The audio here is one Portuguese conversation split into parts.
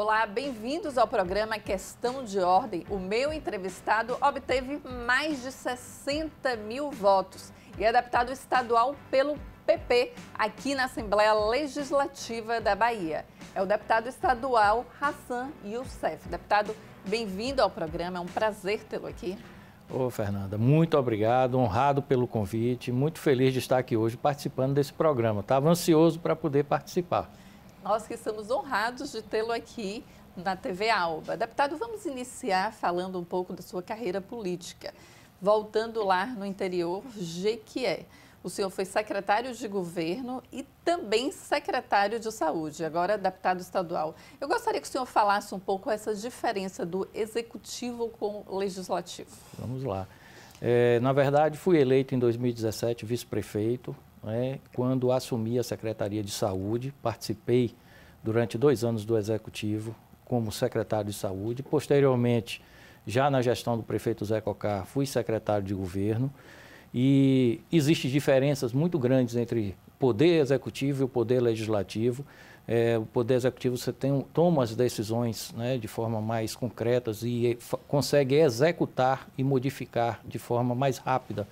Olá, bem-vindos ao programa Questão de Ordem. O meu entrevistado obteve mais de 60 mil votos e é deputado estadual pelo PP aqui na Assembleia Legislativa da Bahia. É o deputado estadual Hassan Youssef. Deputado, bem-vindo ao programa, é um prazer tê-lo aqui. Ô, Fernanda, muito obrigado, honrado pelo convite, muito feliz de estar aqui hoje participando desse programa. Estava ansioso para poder participar. Nós que estamos honrados de tê-lo aqui na TV Alba. Deputado, vamos iniciar falando um pouco da sua carreira política. Voltando lá no interior, Jequié. O senhor foi secretário de governo e também secretário de saúde, agora deputado estadual. Eu gostaria que o senhor falasse um pouco essa diferença do executivo com o legislativo. Vamos lá. É, na verdade, fui eleito em 2017 vice-prefeito né, quando assumi a Secretaria de Saúde, participei durante dois anos do Executivo como secretário de Saúde, posteriormente, já na gestão do prefeito Zé Cocar, fui secretário de Governo e existem diferenças muito grandes entre poder executivo e o poder legislativo. É, o poder executivo você tem, toma as decisões né, de forma mais concretas e eh, consegue executar e modificar de forma mais rápida.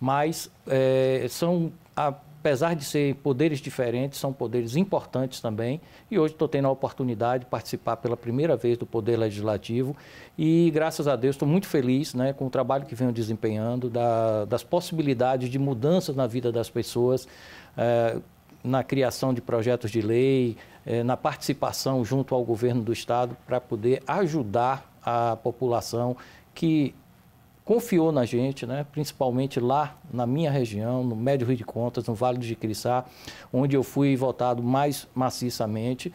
Mas é, são apesar de ser poderes diferentes, são poderes importantes também. E hoje estou tendo a oportunidade de participar pela primeira vez do Poder Legislativo. E graças a Deus estou muito feliz né, com o trabalho que venho desempenhando, da, das possibilidades de mudanças na vida das pessoas. É, na criação de projetos de lei, é, na participação junto ao governo do Estado para poder ajudar a população que confiou na gente, né? principalmente lá na minha região, no Médio Rio de Contas, no Vale do Jiquiriçá, onde eu fui votado mais maciçamente.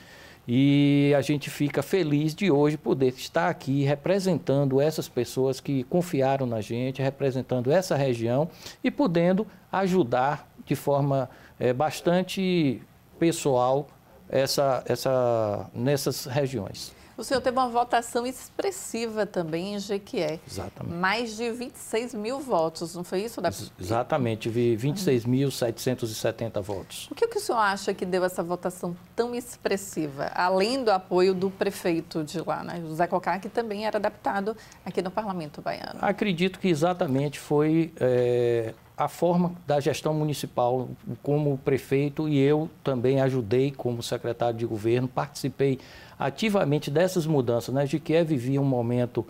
E a gente fica feliz de hoje poder estar aqui representando essas pessoas que confiaram na gente, representando essa região e podendo ajudar de forma é, bastante pessoal essa, essa, nessas regiões. O senhor teve uma votação expressiva também em Jequié. Exatamente. Mais de 26 mil votos, não foi isso? Da... Exatamente, vi 26.770 votos. O que, que o senhor acha que deu essa votação tão expressiva, além do apoio do prefeito de lá, né? José Cocá, que também era deputado aqui no Parlamento Baiano? Acredito que exatamente foi é, a forma da gestão municipal, como prefeito e eu também ajudei como secretário de governo, participei ativamente dessas mudanças. Né? GQE é vivia um momento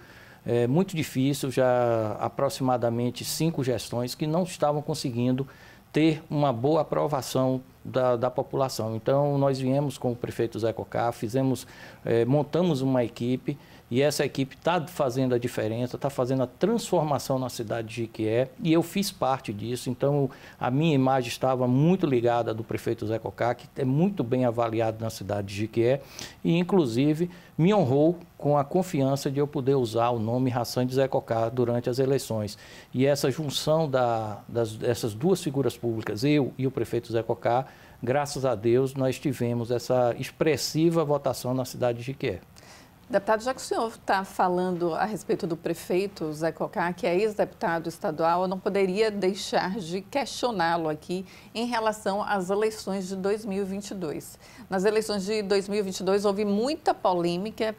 é, muito difícil, já aproximadamente cinco gestões que não estavam conseguindo ter uma boa aprovação da, da população. Então, nós viemos com o prefeito Zé Cocá, fizemos, é, montamos uma equipe e essa equipe está fazendo a diferença, está fazendo a transformação na cidade de Jiquié. E eu fiz parte disso, então a minha imagem estava muito ligada do prefeito Zé Cocá, que é muito bem avaliado na cidade de Jiquié. E, inclusive, me honrou com a confiança de eu poder usar o nome Hassan de Zé Cocá durante as eleições. E essa junção da, das, dessas duas figuras públicas, eu e o prefeito Zé Cocá, graças a Deus, nós tivemos essa expressiva votação na cidade de Jiquié. Deputado, já que o senhor está falando a respeito do prefeito Zé Cocá, que é ex-deputado estadual, eu não poderia deixar de questioná-lo aqui em relação às eleições de 2022. Nas eleições de 2022 houve muita polêmica,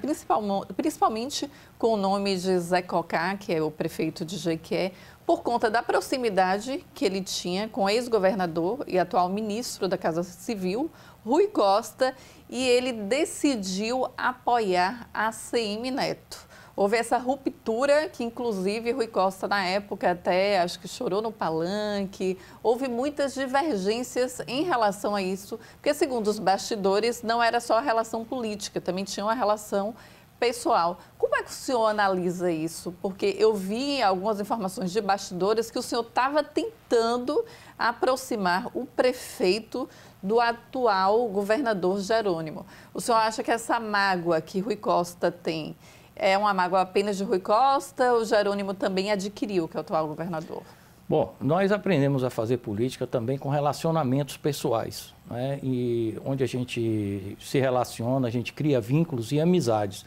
principalmente com o nome de Zé Cocá, que é o prefeito de Jequié, por conta da proximidade que ele tinha com ex-governador e atual ministro da Casa Civil, Rui Costa, e ele decidiu apoiar a CM Neto. Houve essa ruptura que, inclusive, Rui Costa, na época, até acho que chorou no palanque. Houve muitas divergências em relação a isso, porque, segundo os bastidores, não era só a relação política, também tinha uma relação pessoal. Como é que o senhor analisa isso? Porque eu vi algumas informações de bastidores que o senhor estava tentando aproximar o prefeito do atual governador Jerônimo. O senhor acha que essa mágoa que Rui Costa tem é uma mágoa apenas de Rui Costa ou Jerônimo também adquiriu que é o atual governador? Bom, nós aprendemos a fazer política também com relacionamentos pessoais, né? e onde a gente se relaciona, a gente cria vínculos e amizades.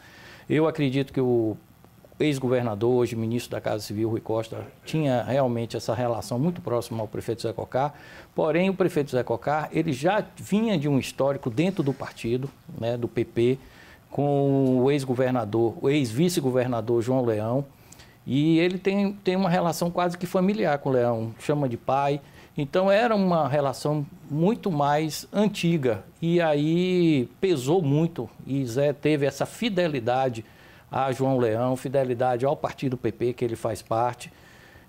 Eu acredito que o ex-governador, hoje ministro da Casa Civil, Rui Costa, tinha realmente essa relação muito próxima ao prefeito Zé Cocar. Porém, o prefeito Zé Cocar, ele já vinha de um histórico dentro do partido, né, do PP, com o ex-governador, o ex-vice-governador João Leão, e ele tem, tem uma relação quase que familiar com o leão, chama de pai. Então era uma relação muito mais antiga e aí pesou muito e Zé teve essa fidelidade a João Leão, fidelidade ao partido PP que ele faz parte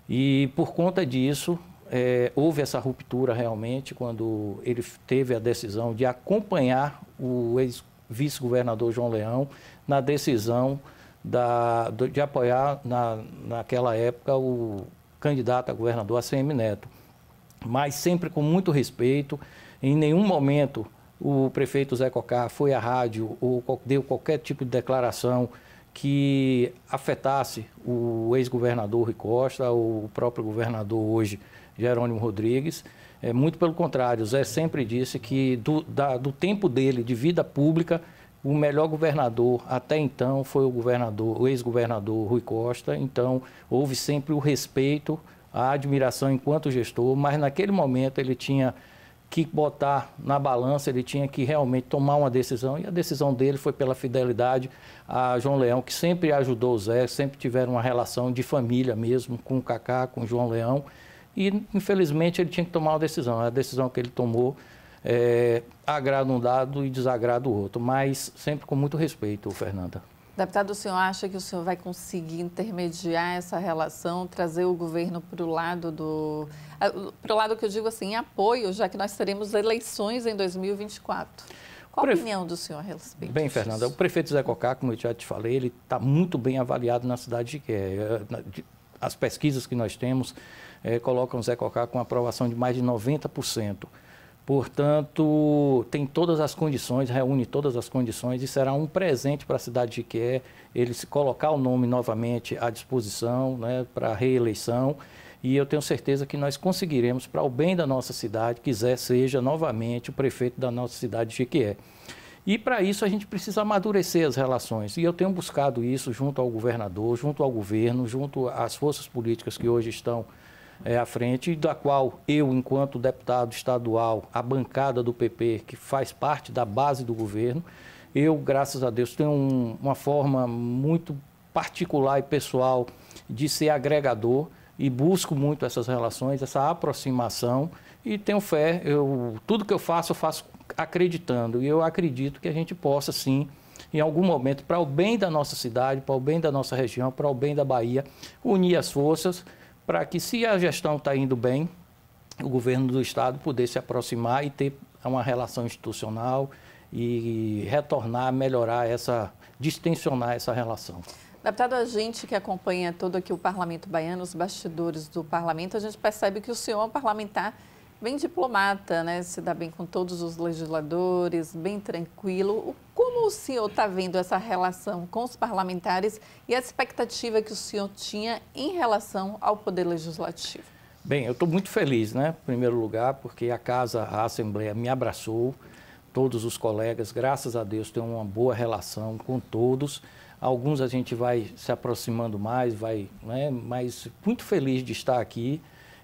e por conta disso é, houve essa ruptura realmente quando ele teve a decisão de acompanhar o ex-vice-governador João Leão na decisão da, de apoiar, na, naquela época, o candidato a governador ACM Neto. Mas sempre com muito respeito, em nenhum momento o prefeito Zé Cocá foi à rádio ou deu qualquer tipo de declaração que afetasse o ex-governador Rui Costa, o próprio governador hoje, Jerônimo Rodrigues. É, muito pelo contrário, o Zé sempre disse que do, da, do tempo dele de vida pública, o melhor governador até então foi o governador, o ex-governador Rui Costa. Então, houve sempre o respeito, a admiração enquanto gestor, mas naquele momento ele tinha que botar na balança, ele tinha que realmente tomar uma decisão, e a decisão dele foi pela fidelidade a João Leão, que sempre ajudou o Zé, sempre tiveram uma relação de família mesmo com o Cacá, com o João Leão, e infelizmente ele tinha que tomar uma decisão. É a decisão que ele tomou é, agrada um lado e desagrada o outro, mas sempre com muito respeito, Fernanda. Deputado, o senhor acha que o senhor vai conseguir intermediar essa relação, trazer o governo para o lado do. para o lado que eu digo assim, em apoio, já que nós teremos eleições em 2024? Qual a opinião do senhor a respeito? Bem, Fernanda, o prefeito Zé Cocá, como eu já te falei, ele está muito bem avaliado na cidade de Quer. É, as pesquisas que nós temos é, colocam o Zé Cocá com aprovação de mais de 90%. Portanto, tem todas as condições, reúne todas as condições e será um presente para a cidade de Quer ele se colocar o nome novamente à disposição né, para a reeleição. E eu tenho certeza que nós conseguiremos, para o bem da nossa cidade, quiser seja novamente o prefeito da nossa cidade de Jequié. E para isso a gente precisa amadurecer as relações. E eu tenho buscado isso junto ao governador, junto ao governo, junto às forças políticas que hoje estão é, à frente, da qual eu, enquanto deputado estadual, a bancada do PP, que faz parte da base do governo, eu, graças a Deus, tenho um, uma forma muito particular e pessoal de ser agregador e busco muito essas relações, essa aproximação e tenho fé. Eu, tudo que eu faço, eu faço acreditando e eu acredito que a gente possa sim em algum momento, para o bem da nossa cidade, para o bem da nossa região, para o bem da Bahia, unir as forças para que, se a gestão está indo bem, o governo do Estado pudesse se aproximar e ter uma relação institucional e retornar, melhorar essa, distensionar essa relação. Deputado, a gente que acompanha todo aqui o Parlamento Baiano, os bastidores do Parlamento, a gente percebe que o senhor é um parlamentar bem diplomata, né? Se dá tá bem com todos os legisladores, bem tranquilo. Como o senhor está vendo essa relação com os parlamentares e a expectativa que o senhor tinha em relação ao Poder Legislativo? Bem, eu estou muito feliz, né? Em primeiro lugar, porque a Casa, a Assembleia me abraçou, todos os colegas, graças a Deus, tenho uma boa relação com todos. Alguns a gente vai se aproximando mais, vai, né? Mas muito feliz de estar aqui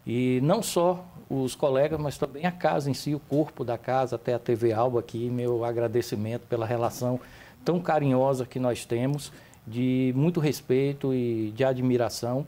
e não só os colegas, mas também a casa em si, o corpo da casa, até a TV Alba aqui, meu agradecimento pela relação tão carinhosa que nós temos, de muito respeito e de admiração.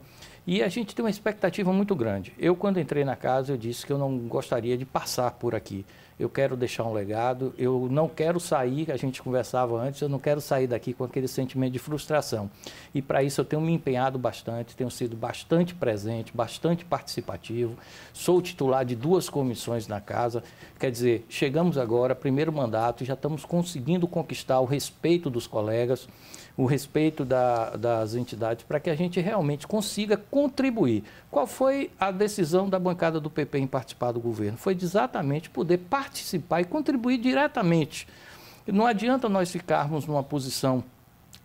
E a gente tem uma expectativa muito grande. Eu, quando entrei na casa, eu disse que eu não gostaria de passar por aqui. Eu quero deixar um legado, eu não quero sair, a gente conversava antes, eu não quero sair daqui com aquele sentimento de frustração. E para isso eu tenho me empenhado bastante, tenho sido bastante presente, bastante participativo. Sou titular de duas comissões na casa, quer dizer, chegamos agora, primeiro mandato, já estamos conseguindo conquistar o respeito dos colegas o respeito da, das entidades para que a gente realmente consiga contribuir. Qual foi a decisão da bancada do PP em participar do governo? Foi de exatamente poder participar e contribuir diretamente. Não adianta nós ficarmos numa posição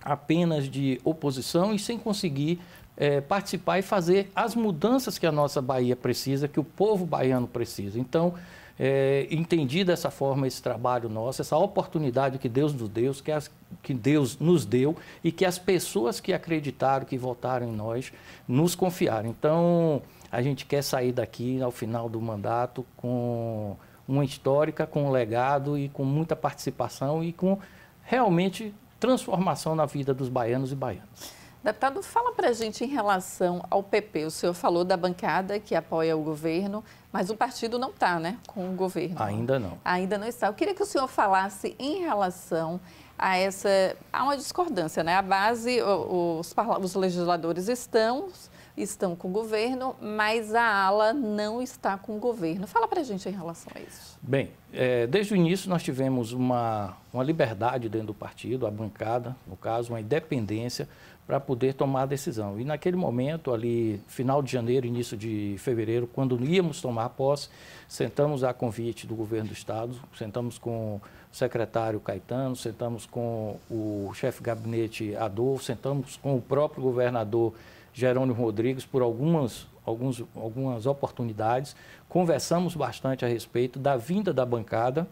apenas de oposição e sem conseguir é, participar e fazer as mudanças que a nossa Bahia precisa, que o povo baiano precisa. Então, é, entendi dessa forma esse trabalho nosso, essa oportunidade que Deus nos deu, que, as, que Deus nos deu e que as pessoas que acreditaram, que votaram em nós, nos confiaram. Então, a gente quer sair daqui ao final do mandato com uma histórica, com um legado e com muita participação e com realmente transformação na vida dos baianos e baianas. Deputado, fala para gente em relação ao PP. O senhor falou da bancada que apoia o governo, mas o partido não está, né, com o governo. Ainda não. Ainda não está. Eu queria que o senhor falasse em relação a essa... Há uma discordância, né? A base, os, os legisladores estão, estão com o governo, mas a ala não está com o governo. Fala para a gente em relação a isso. Bem, é, desde o início nós tivemos uma, uma liberdade dentro do partido, a bancada, no caso, uma independência para poder tomar a decisão. E naquele momento, ali, final de janeiro, início de fevereiro, quando íamos tomar posse, sentamos a convite do governo do Estado, sentamos com o secretário Caetano, sentamos com o chefe de gabinete Adolfo, sentamos com o próprio governador Jerônimo Rodrigues por algumas, algumas algumas oportunidades, conversamos bastante a respeito da vinda da bancada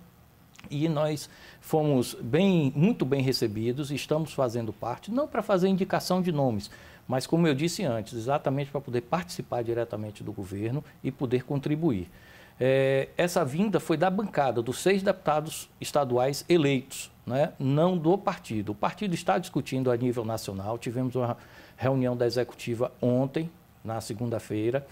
e nós fomos bem, muito bem recebidos, estamos fazendo parte, não para fazer indicação de nomes, mas como eu disse antes, exatamente para poder participar diretamente do governo e poder contribuir. É, essa vinda foi da bancada dos seis deputados estaduais eleitos, né? não do partido. O partido está discutindo a nível nacional, tivemos uma reunião da executiva ontem, na segunda-feira,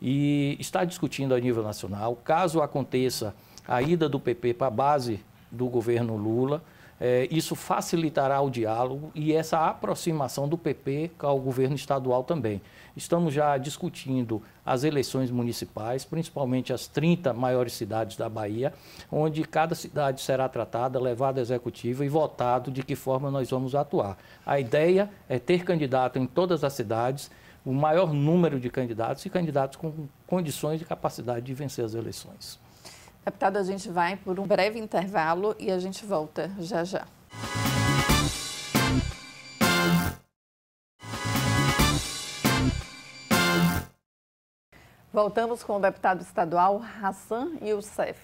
e está discutindo a nível nacional. Caso aconteça a ida do PP para a base do governo Lula. É, isso facilitará o diálogo e essa aproximação do PP ao governo estadual também. Estamos já discutindo as eleições municipais, principalmente as 30 maiores cidades da Bahia, onde cada cidade será tratada, levada à executiva e votado de que forma nós vamos atuar. A ideia é ter candidato em todas as cidades, o maior número de candidatos e candidatos com condições e capacidade de vencer as eleições. Deputado, a gente vai por um breve intervalo e a gente volta já já. Voltamos com o deputado estadual Hassan Youssef.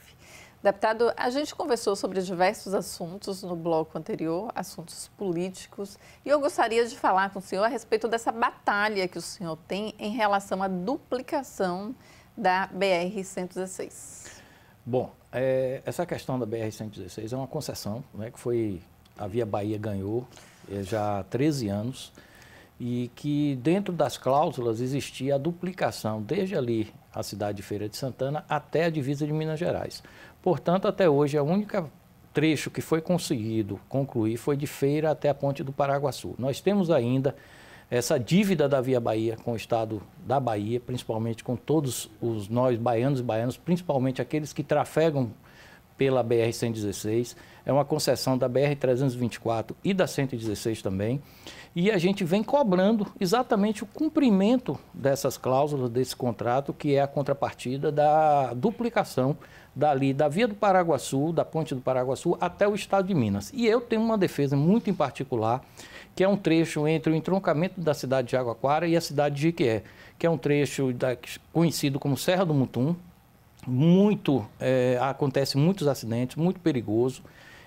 Deputado, a gente conversou sobre diversos assuntos no bloco anterior, assuntos políticos, e eu gostaria de falar com o senhor a respeito dessa batalha que o senhor tem em relação à duplicação da BR-116. Bom, é, essa questão da BR-116 é uma concessão né, que foi a Via Bahia ganhou é, já há 13 anos e que dentro das cláusulas existia a duplicação desde ali a cidade de Feira de Santana até a divisa de Minas Gerais. Portanto, até hoje a única trecho que foi conseguido concluir foi de Feira até a Ponte do Paraguaçu. Nós temos ainda essa dívida da Via Bahia com o Estado da Bahia, principalmente com todos os nós baianos e baianos, principalmente aqueles que trafegam pela BR-116, é uma concessão da BR-324 e da 116 também, e a gente vem cobrando exatamente o cumprimento dessas cláusulas desse contrato, que é a contrapartida da duplicação dali da Via do Paraguaçu, da Ponte do Paraguaçu até o Estado de Minas. E eu tenho uma defesa muito em particular que é um trecho entre o entroncamento da cidade de Jaguaquara e a cidade de Iquié, que é um trecho da, conhecido como Serra do Mutum. Muito, é, acontece muitos acidentes, muito perigoso,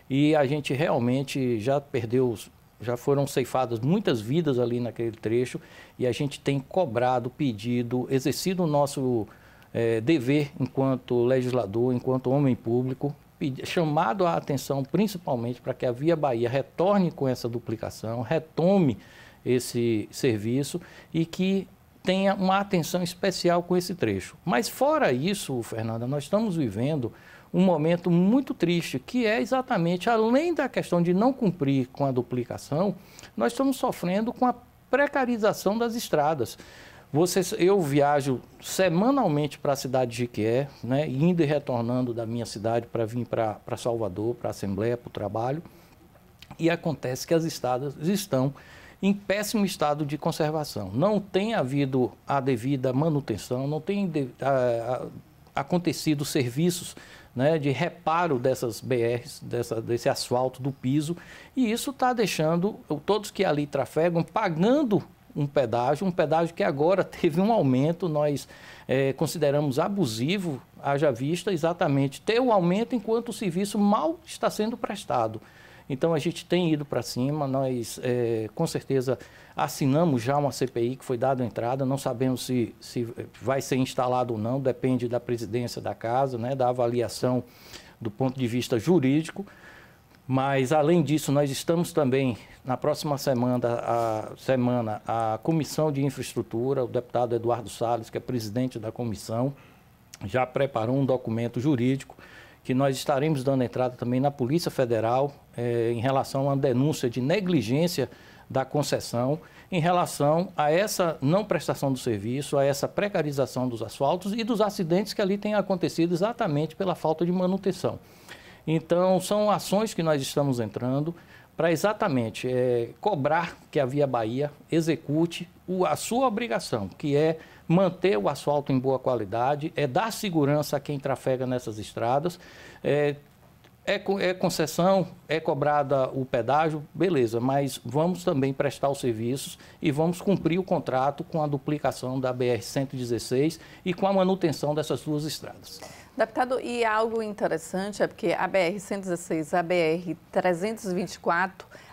e a gente realmente já perdeu já foram ceifadas muitas vidas ali naquele trecho e a gente tem cobrado, pedido, exercido o nosso é, dever enquanto legislador, enquanto homem público, chamado a atenção principalmente para que a Via Bahia retorne com essa duplicação, retome esse serviço e que tenha uma atenção especial com esse trecho. Mas fora isso, Fernanda, nós estamos vivendo um momento muito triste, que é exatamente além da questão de não cumprir com a duplicação, nós estamos sofrendo com a precarização das estradas. Vocês, eu viajo semanalmente para a cidade de Jequié, né, indo e retornando da minha cidade para vir para Salvador, para a Assembleia, para o trabalho. E acontece que as estradas estão em péssimo estado de conservação. Não tem havido a devida manutenção, não tem de, a, a, acontecido serviços né, de reparo dessas BRs, dessa, desse asfalto do piso, e isso está deixando todos que ali trafegam pagando um pedágio, um pedágio que agora teve um aumento, nós é, consideramos abusivo, haja vista exatamente ter o um aumento enquanto o serviço mal está sendo prestado. Então a gente tem ido para cima, nós é, com certeza assinamos já uma CPI que foi dada entrada, não sabemos se, se vai ser instalado ou não, depende da presidência da casa, né, da avaliação do ponto de vista jurídico, mas, além disso, nós estamos também, na próxima semana a, semana, a Comissão de Infraestrutura, o deputado Eduardo Salles, que é presidente da comissão, já preparou um documento jurídico que nós estaremos dando entrada também na Polícia Federal é, em relação a uma denúncia de negligência da concessão em relação a essa não prestação do serviço, a essa precarização dos asfaltos e dos acidentes que ali têm acontecido exatamente pela falta de manutenção. Então, são ações que nós estamos entrando para exatamente é, cobrar que a Via Bahia execute o, a sua obrigação, que é manter o asfalto em boa qualidade, é dar segurança a quem trafega nessas estradas. É, é, é concessão, é cobrada o pedágio, beleza, mas vamos também prestar os serviços e vamos cumprir o contrato com a duplicação da BR-116 e com a manutenção dessas duas estradas. Deputado, e algo interessante é porque a BR-116, a BR-324,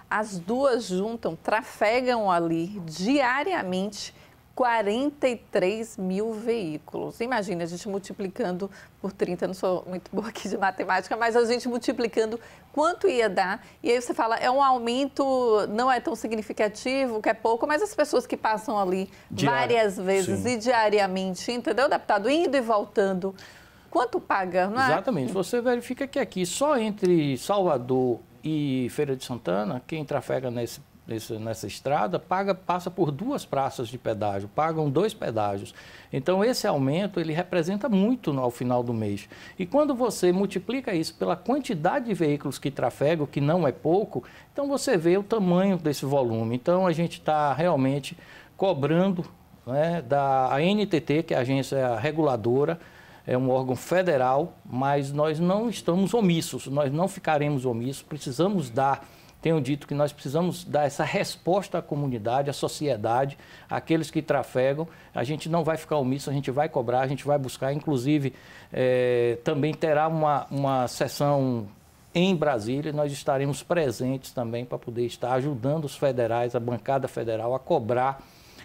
as duas juntam, trafegam ali diariamente 43 mil veículos. Imagina a gente multiplicando por 30, não sou muito boa aqui de matemática, mas a gente multiplicando quanto ia dar. E aí você fala, é um aumento, não é tão significativo, que é pouco, mas as pessoas que passam ali Diário, várias vezes sim. e diariamente, entendeu, deputado? Indo e voltando quanto paga, não é? Exatamente. Você verifica que aqui, só entre Salvador e Feira de Santana, quem trafega nesse nessa estrada, paga, passa por duas praças de pedágio, pagam dois pedágios. Então, esse aumento ele representa muito no, ao final do mês. E quando você multiplica isso pela quantidade de veículos que trafegam, que não é pouco, então você vê o tamanho desse volume. Então, a gente está realmente cobrando né, da a NTT, que é a agência reguladora, é um órgão federal, mas nós não estamos omissos, nós não ficaremos omissos, precisamos dar. Tenho dito que nós precisamos dar essa resposta à comunidade, à sociedade, àqueles que trafegam. A gente não vai ficar omisso, a gente vai cobrar, a gente vai buscar. Inclusive, é, também terá uma, uma sessão em Brasília, nós estaremos presentes também para poder estar ajudando os federais, a bancada federal, a cobrar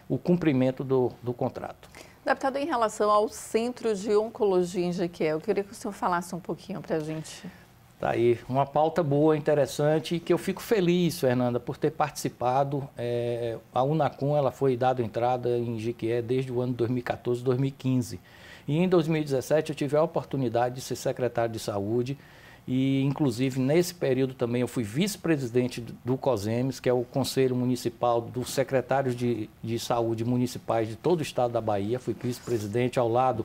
o cumprimento do, do contrato. Deputado, em relação ao Centro de Oncologia em Jequié, eu queria que o senhor falasse um pouquinho para a gente. Tá aí, uma pauta boa, interessante, e que eu fico feliz, Fernanda, por ter participado. É, a Unacom ela foi dada entrada em Jequié desde o ano 2014, 2015. E em 2017 eu tive a oportunidade de ser secretário de saúde e, inclusive, nesse período também eu fui vice-presidente do COSEMES, que é o Conselho Municipal dos Secretários de, de Saúde Municipais de todo o estado da Bahia. Fui vice-presidente ao lado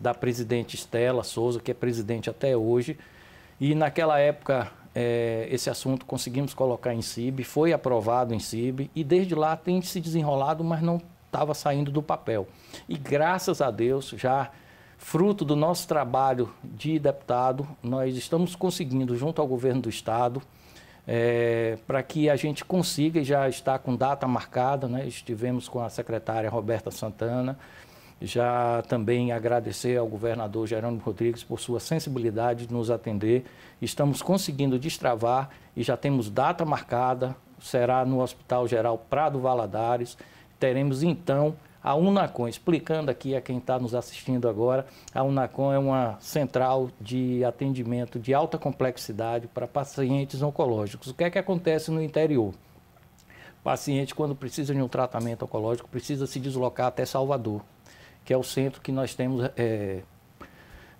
da presidente Estela Souza, que é presidente até hoje. E naquela época é, esse assunto conseguimos colocar em CIB, foi aprovado em CIB e desde lá tem se desenrolado, mas não estava saindo do papel. E graças a Deus já fruto do nosso trabalho de deputado, nós estamos conseguindo, junto ao governo do Estado, é, para que a gente consiga, e já está com data marcada, né? estivemos com a secretária Roberta Santana, já também agradecer ao governador Jerônimo Rodrigues por sua sensibilidade de nos atender. Estamos conseguindo destravar e já temos data marcada, será no Hospital Geral Prado Valadares. Teremos então a Unacom, explicando aqui a quem está nos assistindo agora, a Unacom é uma central de atendimento de alta complexidade para pacientes oncológicos. O que é que acontece no interior? O paciente, quando precisa de um tratamento oncológico, precisa se deslocar até Salvador, que é o centro que nós temos é,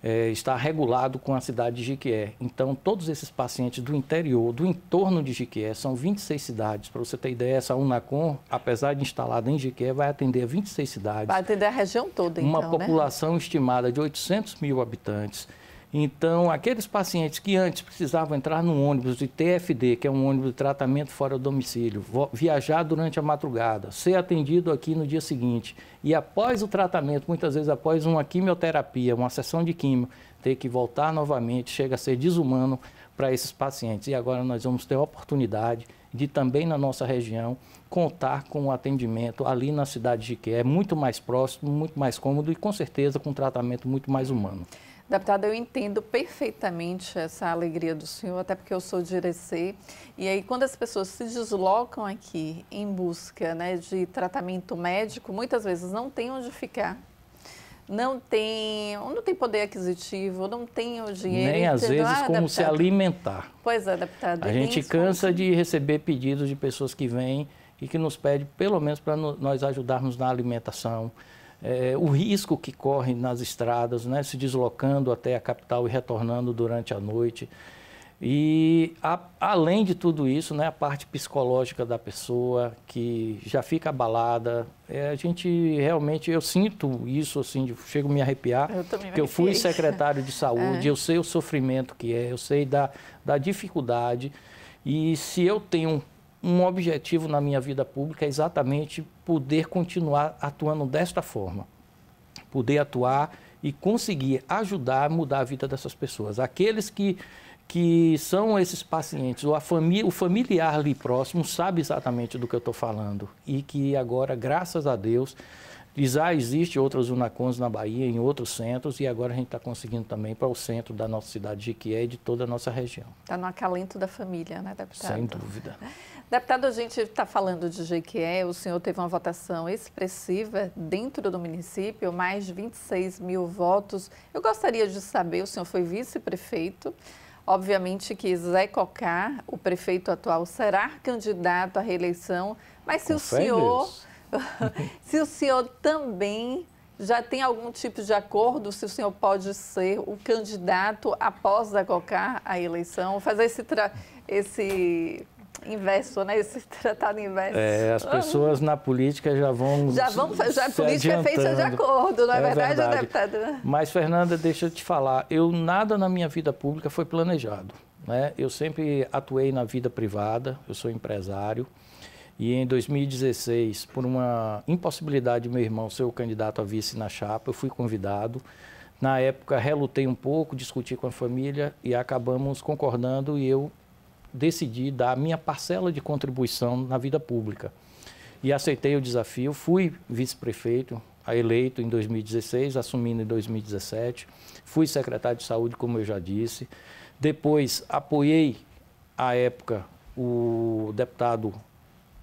é, está regulado com a cidade de Jiquié. Então, todos esses pacientes do interior, do entorno de Jiquié, são 26 cidades. Para você ter ideia, essa Unacom, apesar de instalada em Jiquié, vai atender 26 cidades. Vai atender a região toda, então, Uma né? população né? estimada de 800 mil habitantes. Então, aqueles pacientes que antes precisavam entrar num ônibus de TFD, que é um ônibus de tratamento fora do domicílio, viajar durante a madrugada, ser atendido aqui no dia seguinte e após o tratamento, muitas vezes após uma quimioterapia, uma sessão de quimio, ter que voltar novamente, chega a ser desumano para esses pacientes. E agora nós vamos ter a oportunidade de também na nossa região contar com o atendimento ali na cidade de que É muito mais próximo, muito mais cômodo e com certeza com um tratamento muito mais humano. Deputada, eu entendo perfeitamente essa alegria do senhor, até porque eu sou de Irecê. E aí, quando as pessoas se deslocam aqui em busca né, de tratamento médico, muitas vezes não tem onde ficar. Não tem, não tem poder aquisitivo, não tem o dinheiro. Nem às vezes ah, como deputado. se alimentar. Pois é, deputada. A gente cansa de receber pedidos de pessoas que vêm e que nos pedem, pelo menos, para nós ajudarmos na alimentação, é, o risco que correm nas estradas, né, se deslocando até a capital e retornando durante a noite. E a, além de tudo isso, né, a parte psicológica da pessoa que já fica abalada, é, a gente realmente eu sinto isso assim, de, chego a me arrepiar, eu eu fui secretário de saúde, é. eu sei o sofrimento que é, eu sei da, da dificuldade e se eu tenho um objetivo na minha vida pública é exatamente poder continuar atuando desta forma. Poder atuar e conseguir ajudar a mudar a vida dessas pessoas. Aqueles que, que são esses pacientes, ou a família, o familiar ali próximo sabe exatamente do que eu estou falando. E que agora, graças a Deus, já existe outras Unacons na Bahia, em outros centros, e agora a gente está conseguindo também para o centro da nossa cidade de Jequié e de toda a nossa região. Está no acalento da família, né, deputado? Sem dúvida. Deputado, a gente está falando de Jequié, o senhor teve uma votação expressiva dentro do município, mais de 26 mil votos. Eu gostaria de saber, o senhor foi vice-prefeito, obviamente que Zé Cocá, o prefeito atual, será candidato à reeleição, mas se o senhor... se o senhor também já tem algum tipo de acordo se o senhor pode ser o candidato após a Cocá à eleição, fazer esse, esse inverso, né? Esse tratado inverso. É, as ah. pessoas na política já vão. Já vão, já a política é feita de acordo, não é, é verdade, verdade, deputado? Mas, Fernanda, deixa eu te falar, eu nada na minha vida pública foi planejado. Né? Eu sempre atuei na vida privada, eu sou empresário. E em 2016, por uma impossibilidade do meu irmão ser o candidato a vice na chapa, eu fui convidado. Na época, relutei um pouco, discuti com a família e acabamos concordando e eu decidi dar a minha parcela de contribuição na vida pública. E aceitei o desafio, fui vice-prefeito, eleito em 2016, assumindo em 2017, fui secretário de saúde, como eu já disse. Depois apoiei, à época, o deputado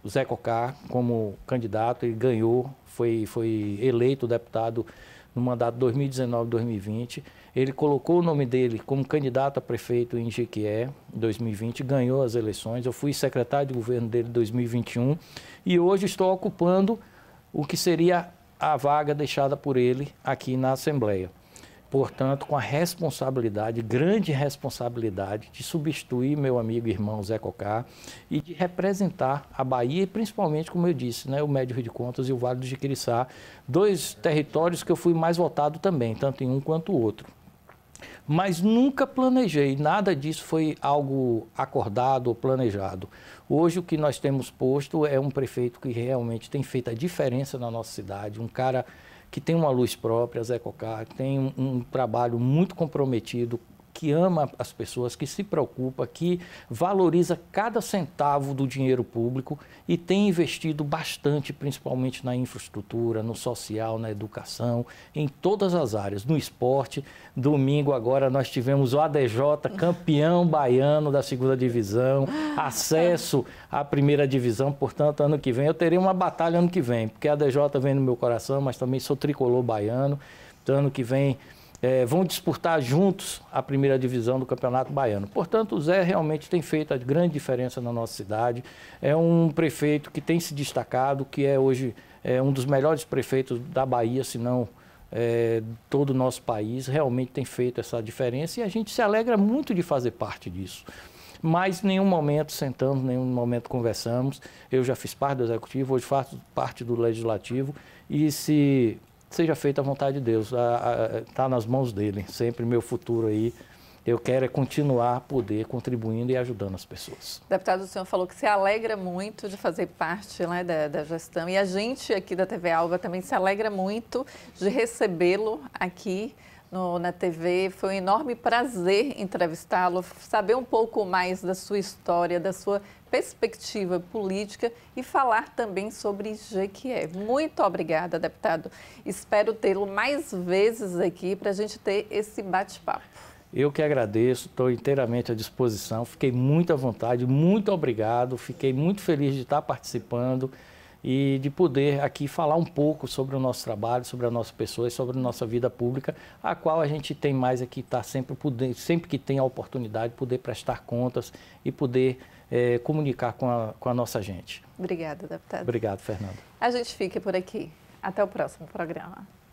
Zé Cocá como candidato, ele ganhou, foi, foi eleito deputado no mandato 2019-2020. Ele colocou o nome dele como candidato a prefeito em Jequié, em 2020, ganhou as eleições. Eu fui secretário de governo dele em 2021 e hoje estou ocupando o que seria a vaga deixada por ele aqui na Assembleia portanto, com a responsabilidade, grande responsabilidade, de substituir meu amigo e irmão Zé Cocá e de representar a Bahia e, principalmente, como eu disse, né, o Médio Rio de Contas e o Vale do Jiquiriçá, dois territórios que eu fui mais votado também, tanto em um quanto o outro. Mas nunca planejei, nada disso foi algo acordado ou planejado. Hoje o que nós temos posto é um prefeito que realmente tem feito a diferença na nossa cidade, um cara que tem uma luz própria, Zé Cocar, que tem um, um trabalho muito comprometido que ama as pessoas, que se preocupa, que valoriza cada centavo do dinheiro público e tem investido bastante, principalmente na infraestrutura, no social, na educação, em todas as áreas, no esporte. Domingo agora nós tivemos o ADJ, campeão baiano da segunda divisão, acesso à primeira divisão, portanto, ano que vem eu terei uma batalha ano que vem, porque a ADJ vem no meu coração, mas também sou tricolor baiano. Então, ano que vem é, vão disputar juntos a primeira divisão do Campeonato Baiano. Portanto, o Zé realmente tem feito a grande diferença na nossa cidade. É um prefeito que tem se destacado, que é hoje é, um dos melhores prefeitos da Bahia, se não é, todo o nosso país. Realmente tem feito essa diferença e a gente se alegra muito de fazer parte disso. Mas em nenhum momento sentamos, em nenhum momento conversamos. Eu já fiz parte do executivo, hoje faço parte do legislativo. E se seja feita a vontade de Deus, está nas mãos dele. Sempre meu futuro aí. Eu quero é continuar poder contribuindo e ajudando as pessoas. Deputado, o senhor falou que se alegra muito de fazer parte né, da, da gestão e a gente aqui da TV Alba também se alegra muito de recebê-lo aqui no, na TV. Foi um enorme prazer entrevistá-lo, saber um pouco mais da sua história, da sua perspectiva política e falar também sobre Jequié. Muito obrigada, deputado. Espero tê-lo mais vezes aqui para a gente ter esse bate-papo. Eu que agradeço, estou inteiramente à disposição, fiquei muito à vontade, muito obrigado, fiquei muito feliz de estar participando e de poder aqui falar um pouco sobre o nosso trabalho, sobre a nossa pessoa e sobre a nossa vida pública, a qual a gente tem mais aqui, é tá sempre, poder, sempre que tem a oportunidade, poder prestar contas e poder é, comunicar com a, com a nossa gente. Obrigada, deputado. Obrigado, Fernando. A gente fica por aqui. Até o próximo programa.